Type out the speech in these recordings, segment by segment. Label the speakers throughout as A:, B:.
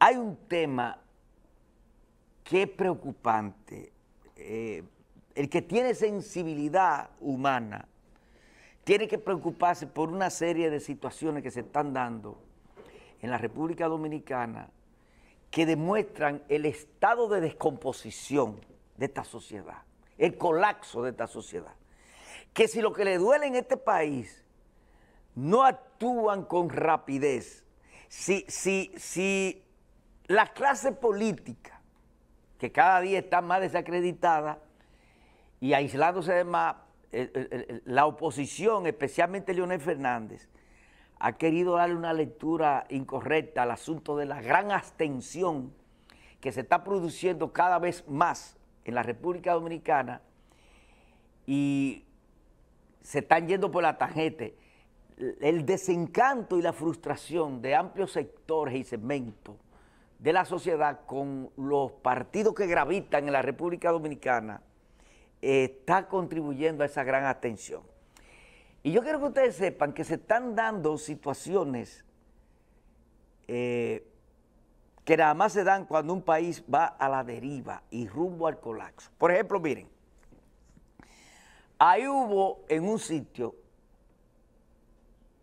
A: Hay un tema que es preocupante. Eh, el que tiene sensibilidad humana tiene que preocuparse por una serie de situaciones que se están dando en la República Dominicana que demuestran el estado de descomposición de esta sociedad, el colapso de esta sociedad. Que si lo que le duele en este país no actúan con rapidez, si, si, si la clase política, que cada día está más desacreditada y aislándose de más, eh, eh, eh, la oposición, especialmente Leonel Fernández, ha querido darle una lectura incorrecta al asunto de la gran abstención que se está produciendo cada vez más en la República Dominicana y se están yendo por la tangente. El desencanto y la frustración de amplios sectores y segmentos de la sociedad con los partidos que gravitan en la República Dominicana eh, está contribuyendo a esa gran atención. Y yo quiero que ustedes sepan que se están dando situaciones eh, que nada más se dan cuando un país va a la deriva y rumbo al colapso. Por ejemplo, miren, ahí hubo en un sitio,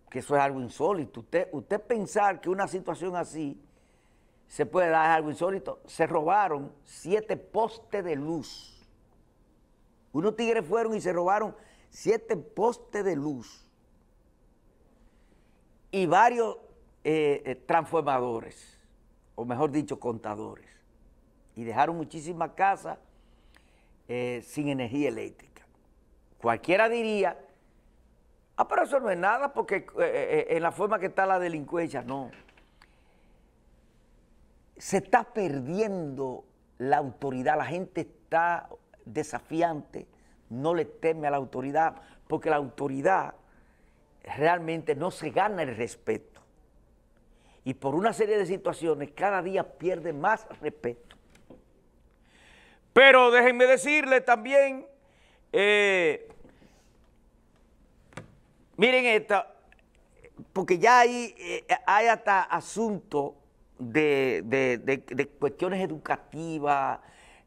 A: que eso es algo insólito, usted pensar que una situación así se puede dar algo insólito, se robaron siete postes de luz. Unos tigres fueron y se robaron siete postes de luz y varios eh, eh, transformadores, o mejor dicho, contadores. Y dejaron muchísimas casas eh, sin energía eléctrica. Cualquiera diría, ah, pero eso no es nada porque en la forma que está la delincuencia, no se está perdiendo la autoridad, la gente está desafiante, no le teme a la autoridad, porque la autoridad realmente no se gana el respeto. Y por una serie de situaciones cada día pierde más respeto. Pero déjenme decirle también, eh, miren esto, porque ya hay, eh, hay hasta asuntos de, cuestiones educativas,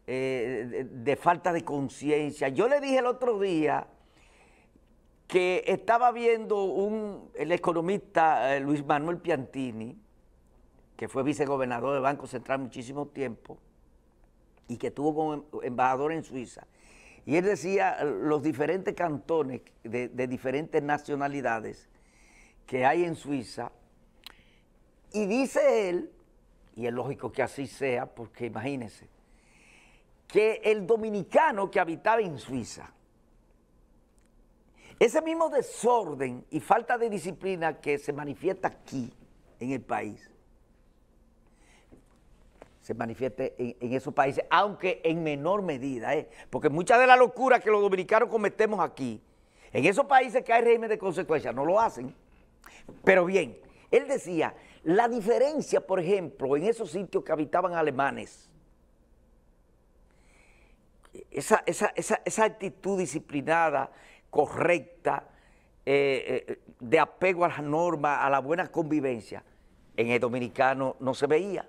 A: eh, de, falta de conciencia. Yo le dije el otro día que estaba viendo un, el economista eh, Luis Manuel Piantini, que fue vicegobernador del Banco Central muchísimo tiempo y que estuvo como em, embajador en Suiza. Y él decía los diferentes cantones de, de, diferentes nacionalidades que hay en Suiza. Y dice él y es lógico que así sea, porque imagínense, que el dominicano que habitaba en Suiza, ese mismo desorden y falta de disciplina que se manifiesta aquí, en el país, se manifiesta en, esos países, aunque en menor medida, ¿eh? porque muchas de las locuras que los dominicanos cometemos aquí, en esos países que hay régimen de consecuencia, no lo hacen. Pero bien, él decía la diferencia, por ejemplo, en esos sitios que habitaban alemanes, esa, actitud disciplinada, correcta, eh, eh, de apego a las normas, a la buena convivencia, en el dominicano no se veía.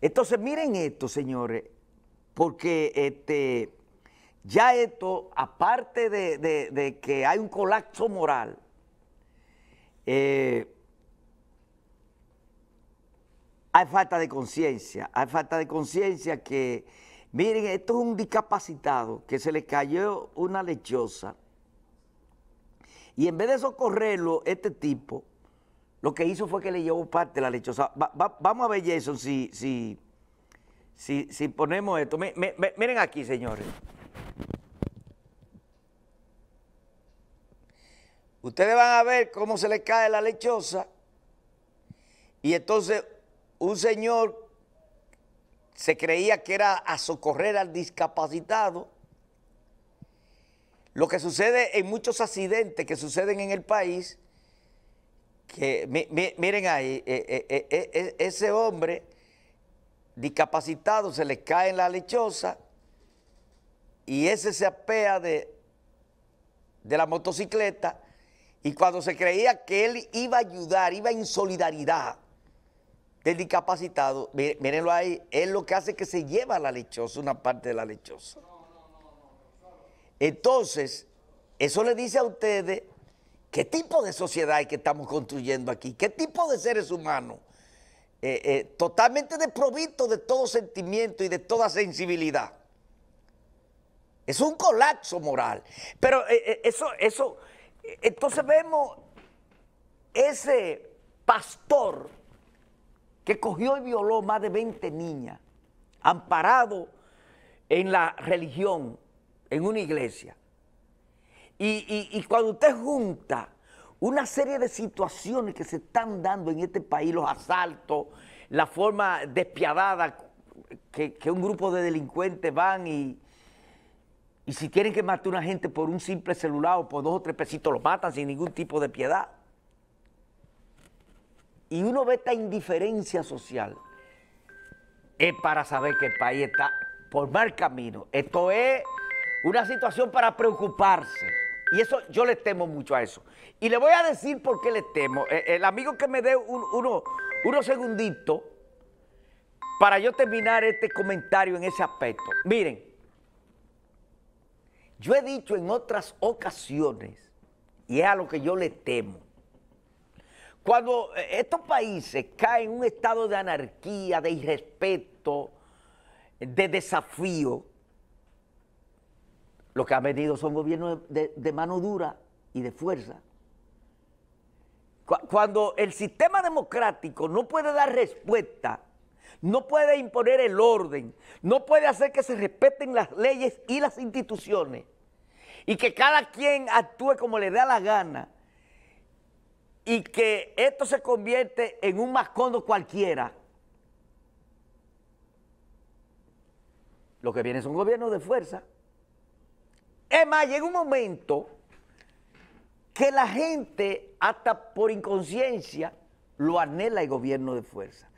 A: Entonces, miren esto, señores, porque este, ya esto, aparte de, que hay un colapso moral, eh, hay falta de conciencia, hay falta de conciencia que, miren, esto es un discapacitado que se le cayó una lechosa y en vez de socorrerlo, este tipo, lo que hizo fue que le llevó parte de la lechosa. vamos a ver, Jason, si, si, si, ponemos esto. miren aquí, señores. Ustedes van a ver cómo se le cae la lechosa. Y entonces un señor se creía que era a socorrer al discapacitado. Lo que sucede en muchos accidentes que suceden en el país, que miren ahí, eh, eh, eh, ese hombre discapacitado se le cae en la lechosa y ese se apea de, de la motocicleta y cuando se creía que él iba a ayudar, iba en solidaridad, del discapacitado, mírenlo ahí, es lo que hace que se lleva la lechosa, una parte de la lechosa. Entonces, eso le dice a ustedes qué tipo de sociedad es que estamos construyendo aquí, qué tipo de seres humanos, eh, eh, totalmente desprovisto de todo sentimiento y de toda sensibilidad. Es un colapso moral. Pero eh, eso, eso, entonces vemos ese pastor que cogió y violó más de 20 niñas, amparado en la religión, en una iglesia. Y, cuando usted junta una serie de situaciones que se están dando en este país, los asaltos, la forma despiadada que, un grupo de delincuentes van y, y si quieren que mate a una gente por un simple celular o por dos o tres pesitos, lo matan sin ningún tipo de piedad y uno ve esta indiferencia social, es para saber que el país está por mal camino. Esto es una situación para preocuparse. Y eso yo le temo mucho a eso. Y le voy a decir por qué le temo. Eh, el amigo que me dé unos segunditos para yo terminar este comentario en ese aspecto. Miren, yo he dicho en otras ocasiones, y es a lo que yo le temo, cuando eh, estos países caen en un estado de anarquía, de irrespeto, de desafío, lo que ha venido son gobiernos de, de mano dura y de fuerza. Cuando el sistema democrático no puede dar respuesta, no puede imponer el orden, no puede hacer que se respeten las leyes y las instituciones y que cada quien actúe como le da la gana, y que esto se convierte en un mascondo cualquiera, lo que viene son gobiernos de fuerza. Es más, llega un momento que la gente, hasta por inconsciencia, lo anhela el gobierno de fuerza.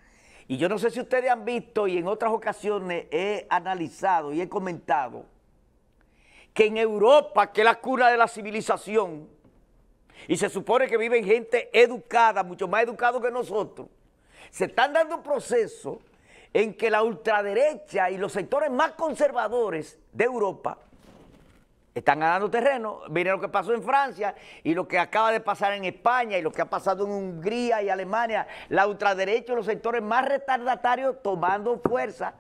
A: Y yo no sé si ustedes han visto y en otras ocasiones he analizado y he comentado que en Europa, que es la cura de la civilización, y se supone que viven gente educada, mucho más educado que nosotros, se están dando un proceso en que la ultraderecha y los sectores más conservadores de Europa están ganando terreno. Miren lo que pasó en Francia y lo que acaba de pasar en España y lo que ha pasado en Hungría y Alemania. La ultraderecha y los sectores más retardatarios tomando fuerza